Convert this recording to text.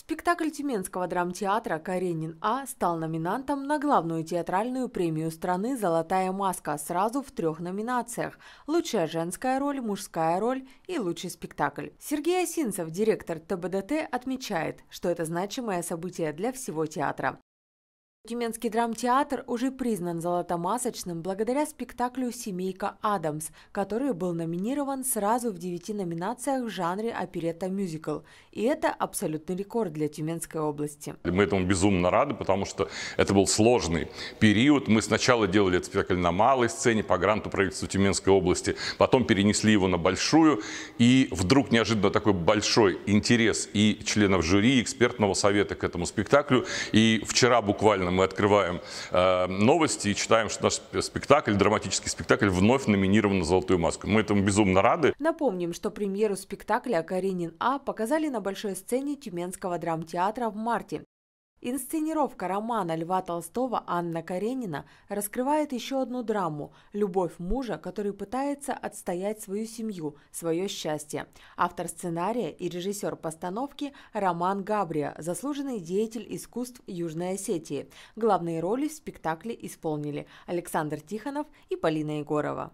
Спектакль Тюменского драмтеатра «Каренин А» стал номинантом на главную театральную премию страны «Золотая маска» сразу в трех номинациях – «Лучшая женская роль», «Мужская роль» и «Лучший спектакль». Сергей Осинцев, директор ТБДТ, отмечает, что это значимое событие для всего театра. Тюменский драмтеатр уже признан золотомасочным благодаря спектаклю «Семейка Адамс», который был номинирован сразу в девяти номинациях в жанре оперетта-мюзикл. И это абсолютный рекорд для Тюменской области. Мы этому безумно рады, потому что это был сложный период. Мы сначала делали этот спектакль на малой сцене по гранту правительства Тюменской области, потом перенесли его на большую, и вдруг неожиданно такой большой интерес и членов жюри, и экспертного совета к этому спектаклю. И вчера буквально буквально мы открываем э, новости и читаем, что наш спектакль, драматический спектакль, вновь номинирован на «Золотую маску». Мы этому безумно рады. Напомним, что премьеру спектакля «Каренин А» показали на большой сцене Тюменского драмтеатра в марте. Инсценировка романа Льва Толстого «Анна Каренина» раскрывает еще одну драму – любовь мужа, который пытается отстоять свою семью, свое счастье. Автор сценария и режиссер постановки – Роман Габрия, заслуженный деятель искусств Южной Осетии. Главные роли в спектакле исполнили Александр Тихонов и Полина Егорова.